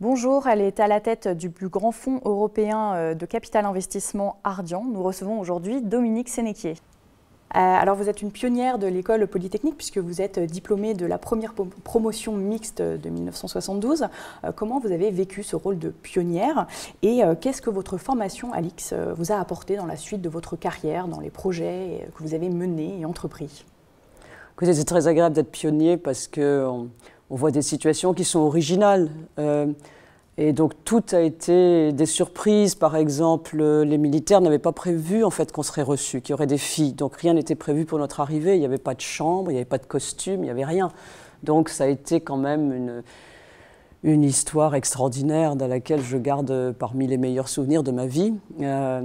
Bonjour, elle est à la tête du plus grand fonds européen euh, de capital investissement Ardian. Nous recevons aujourd'hui Dominique Sénéquier. Euh, alors vous êtes une pionnière de l'école polytechnique puisque vous êtes diplômée de la première promotion mixte de 1972. Euh, comment vous avez vécu ce rôle de pionnière et qu'est-ce que votre formation, Alix, vous a apporté dans la suite de votre carrière, dans les projets que vous avez menés et entrepris c'est très agréable d'être pionnier parce que voit des situations qui sont originales. Et donc tout a été des surprises. Par exemple, euh, les militaires n'avaient pas prévu en fait qu'on serait reçu, qu'il y aurait des filles. Donc rien n'était prévu pour notre arrivée. Il n'y avait pas de chambre, il n'y avait pas de costume, il n'y avait rien. Donc ça a été quand même une, une histoire extraordinaire dans laquelle je garde euh, parmi les meilleurs souvenirs de ma vie. Euh,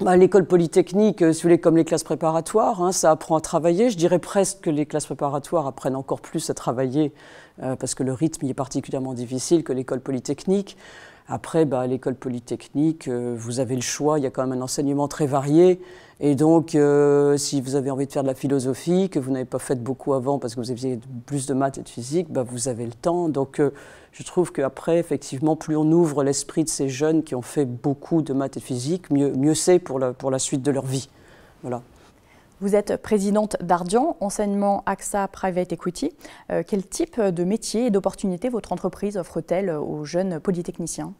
bah, l'école polytechnique, euh, si vous comme les classes préparatoires, hein, ça apprend à travailler. Je dirais presque que les classes préparatoires apprennent encore plus à travailler euh, parce que le rythme y est particulièrement difficile que l'école polytechnique. Après, bah, à l'école polytechnique, euh, vous avez le choix, il y a quand même un enseignement très varié. Et donc, euh, si vous avez envie de faire de la philosophie, que vous n'avez pas fait beaucoup avant parce que vous aviez plus de maths et de physique, bah, vous avez le temps. Donc, euh, je trouve qu'après, effectivement, plus on ouvre l'esprit de ces jeunes qui ont fait beaucoup de maths et de physique, mieux, c'est pour la, pour la suite de leur vie. Voilà. Vous êtes présidente d'Ardian, enseignement AXA Private Equity. Euh, quel type de métier et d'opportunités votre entreprise offre-t-elle aux jeunes polytechniciens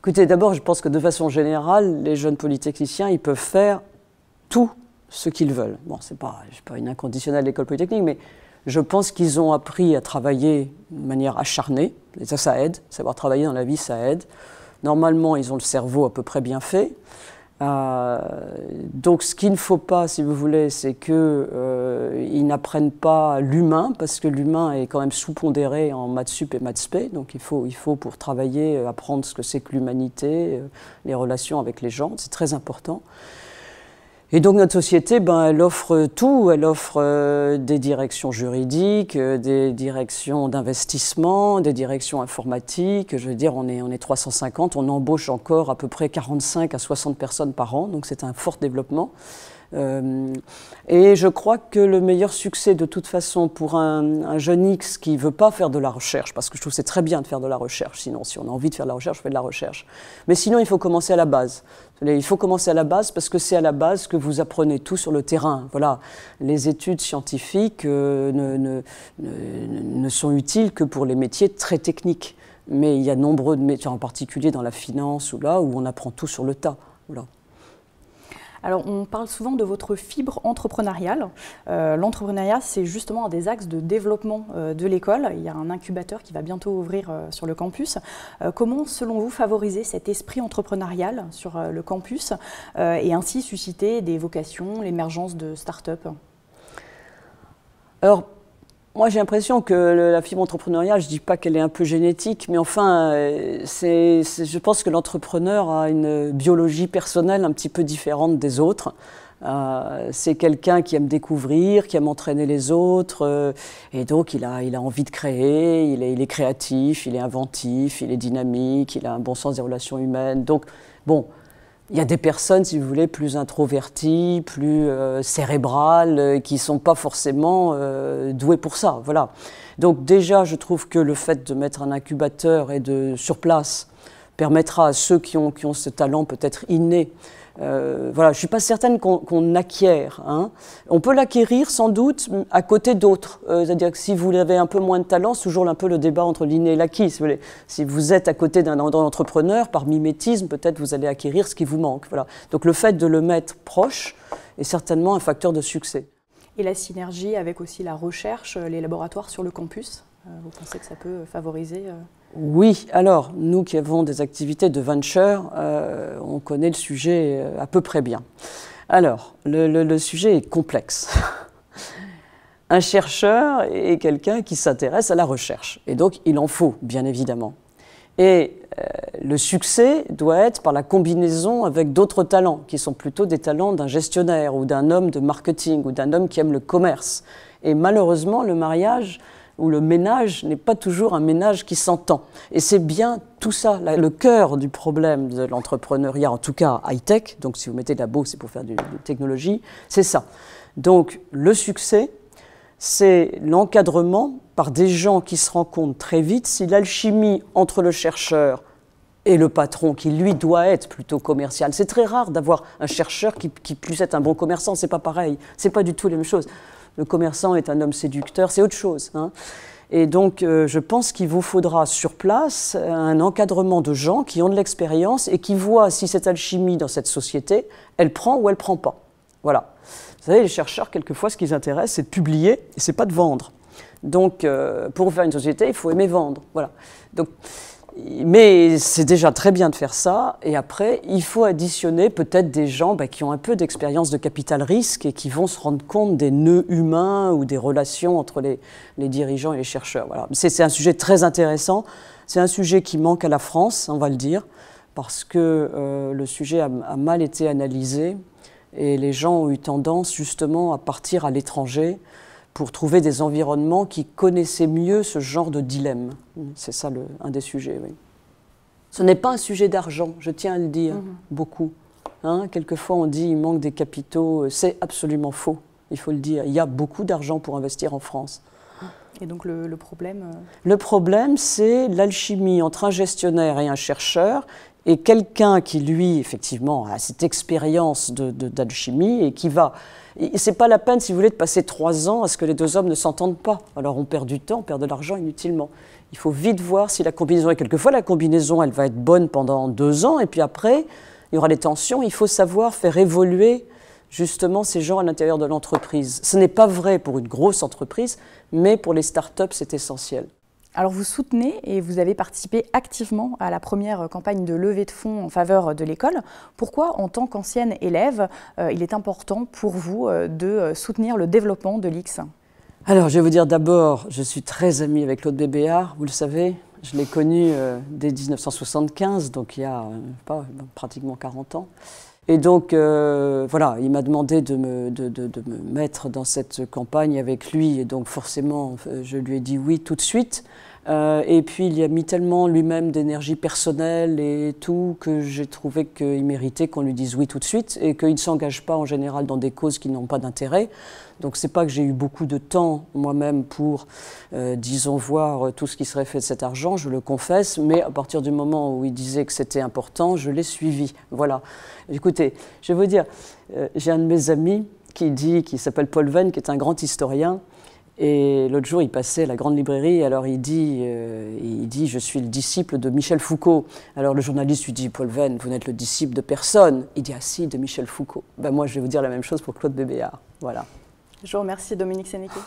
Écoutez, d'abord, je pense que de façon générale, les jeunes polytechniciens, ils peuvent faire tout ce qu'ils veulent. Bon, c'est pas, pas une inconditionnelle l'école polytechnique, mais je pense qu'ils ont appris à travailler de manière acharnée. Et ça, ça aide. Savoir travailler dans la vie, ça aide. Normalement, ils ont le cerveau à peu près bien fait. Euh, donc ce qu'il ne faut pas, si vous voulez, c'est qu'ils euh, n'apprennent pas l'humain, parce que l'humain est quand même sous-pondéré en maths sup et maths spé, donc il faut, il faut pour travailler apprendre ce que c'est que l'humanité, euh, les relations avec les gens, c'est très important. Et donc notre société, ben, elle offre tout. Elle offre euh, des directions juridiques, euh, des directions d'investissement, des directions informatiques. Je veux dire, on est, on est 350, on embauche encore à peu près 45 à 60 personnes par an, donc c'est un fort développement. Euh, et je crois que le meilleur succès, de toute façon, pour un, jeune X qui ne veut pas faire de la recherche, parce que je trouve c'est très bien de faire de la recherche, sinon, si on a envie de faire de la recherche, on fait de la recherche. Mais sinon, il faut commencer à la base. Il faut commencer à la base parce que c'est à la base que vous apprenez tout sur le terrain. Voilà, les études scientifiques euh, ne, ne, ne, sont utiles que pour les métiers très techniques. Mais il y a nombreux de métiers, en particulier dans la finance ou là, où on apprend tout sur le tas. Voilà. Alors, on parle souvent de votre fibre entrepreneuriale. Euh, l'entrepreneuriat, c'est justement un des axes de développement euh, de l'école. Il y a un incubateur qui va bientôt ouvrir euh, sur le campus. comment, selon vous, favoriser cet esprit entrepreneurial sur le campus et ainsi susciter des vocations, l'émergence de start-up moi, j'ai l'impression que la fibre entrepreneuriale, je ne dis pas qu'elle est un peu génétique, mais enfin, euh, c'est, je pense que l'entrepreneur a une biologie personnelle un petit peu différente des autres. Euh, c'est quelqu'un qui aime découvrir, qui aime entraîner les autres, euh, et donc il a, il a envie de créer, il est, il est créatif, il est inventif, il est dynamique, il a un bon sens des relations humaines. Donc, bon, il y a des personnes, si vous voulez, plus introverties, plus euh, cérébrales, euh, qui ne sont pas forcément euh, douées pour ça. Voilà. Donc déjà, je trouve que le fait de mettre un incubateur et de sur place permettra à ceux qui ont, ce talent peut-être inné euh, voilà, je ne suis pas certaine qu'on acquiert. Hein. On peut l'acquérir sans doute à côté d'autres. Euh, c'est-à-dire que si vous avez un peu moins de talent, c'est toujours un peu le débat entre l'inné et l'acquis. Si, vous, êtes à côté d'un entrepreneur, par mimétisme, peut-être vous allez acquérir ce qui vous manque. Voilà. Donc le fait de le mettre proche est certainement un facteur de succès. Et la synergie avec aussi la recherche, les laboratoires sur le campus euh, vous pensez que ça peut euh, favoriser euh, oui, alors nous qui avons des activités de venture, on connaît le sujet à peu près bien. Alors, le, sujet est complexe. un chercheur est quelqu'un qui s'intéresse à la recherche, et donc il en faut, bien évidemment. Et le succès doit être par la combinaison avec d'autres talents, qui sont plutôt des talents d'un gestionnaire ou d'un homme de marketing ou d'un homme qui aime le commerce. Et malheureusement, le mariage où le ménage n'est pas toujours un ménage qui s'entend. Et c'est bien tout ça, le cœur du problème de l'entrepreneuriat, en tout cas high-tech, donc si vous mettez de la beau, c'est pour faire de la technologie, c'est ça. Donc le succès, c'est l'encadrement par des gens qui se rencontrent très vite. Si l'alchimie entre le chercheur et le patron, qui lui doit être plutôt commercial, c'est très rare d'avoir un chercheur qui, qui, puisse être un bon commerçant, c'est pas pareil, c'est pas du tout les mêmes choses le commerçant est un homme séducteur, c'est autre chose. Hein. Et donc, euh, je pense qu'il vous faudra sur place un encadrement de gens qui ont de l'expérience et qui voient si cette alchimie dans cette société, elle prend ou elle prend pas. Voilà. Vous savez, les chercheurs, quelquefois, ce qui les intéresse, c'est de publier et c'est pas de vendre. Donc, euh, pour faire une société, il faut aimer vendre. Voilà. Donc, mais c'est déjà très bien de faire ça. Et après, il faut additionner peut-être des gens bah, qui ont un peu d'expérience de capital risque et qui vont se rendre compte des nœuds humains ou des relations entre les, dirigeants et les chercheurs. C'est un sujet très intéressant. C'est un sujet qui manque à la France, on va le dire, parce que euh, le sujet a, mal été analysé et les gens ont eu tendance justement à partir à l'étranger pour trouver des environnements qui connaissaient mieux ce genre de dilemme. Mm. C'est ça un des sujets. Ce n'est pas un sujet d'argent, je tiens à le dire, mm-hmm. beaucoup. Hein. quelquefois on dit il manque des capitaux, euh, c'est absolument faux, il faut le dire. Il y a beaucoup d'argent pour investir en France. Et donc le, problème euh, Le problème, c'est l'alchimie entre un gestionnaire et un chercheur et quelqu'un qui, lui, effectivement, a cette expérience d'alchimie de, et qui va. C'est pas la peine, si vous voulez, de passer trois ans à ce que les deux hommes ne s'entendent pas. Alors on perd du temps, on perd de l'argent inutilement. Il faut vite voir si la combinaison. Et quelquefois, la combinaison, elle va être bonne pendant deux ans, et puis après, il y aura des tensions. Il faut savoir faire évoluer justement ces gens à l'intérieur de l'entreprise. Ce n'est pas vrai pour une grosse entreprise, mais pour les start startups, c'est essentiel. Alors vous soutenez et vous avez participé activement à la première campagne de levée de fonds en faveur de l'école. Pourquoi, en tant qu'ancienne élève, euh, il est important pour vous euh, de euh, soutenir le développement de l'IX Alors je vais vous dire d'abord, je suis très amie avec Claude Bébéard, vous le savez, je l'ai connu euh, dès 1975, donc il y a euh, pas, pratiquement 40 ans. Et donc, euh, voilà, il m'a demandé de me, mettre dans cette campagne avec lui. Et donc, forcément, je lui ai dit oui tout de suite. Euh, et puis il y a mis tellement lui-même d'énergie personnelle et tout que j'ai trouvé qu'il méritait qu'on lui dise oui tout de suite et qu'il ne s'engage pas en général dans des causes qui n'ont pas d'intérêt. Donc c'est pas que j'ai eu beaucoup de temps moi-même pour, euh, disons, voir euh, tout ce qui serait fait de cet argent, je le confesse, mais à partir du moment où il disait que c'était important, je l'ai suivi. Voilà. Écoutez, je vais vous dire, j'ai un de mes amis qui dit, qui s'appelle Paul Venn, qui est un grand historien, et l'autre jour, il passait à la grande librairie, alors euh, il dit, Je suis le disciple de Michel Foucault. Alors le journaliste lui dit Paul Venn, vous n'êtes le disciple de personne. Il dit Ah si, de Michel Foucault. Ben, moi, je vais vous dire la même chose pour Claude Bébéard. Voilà. Je vous remercie, Dominique Sénéquet.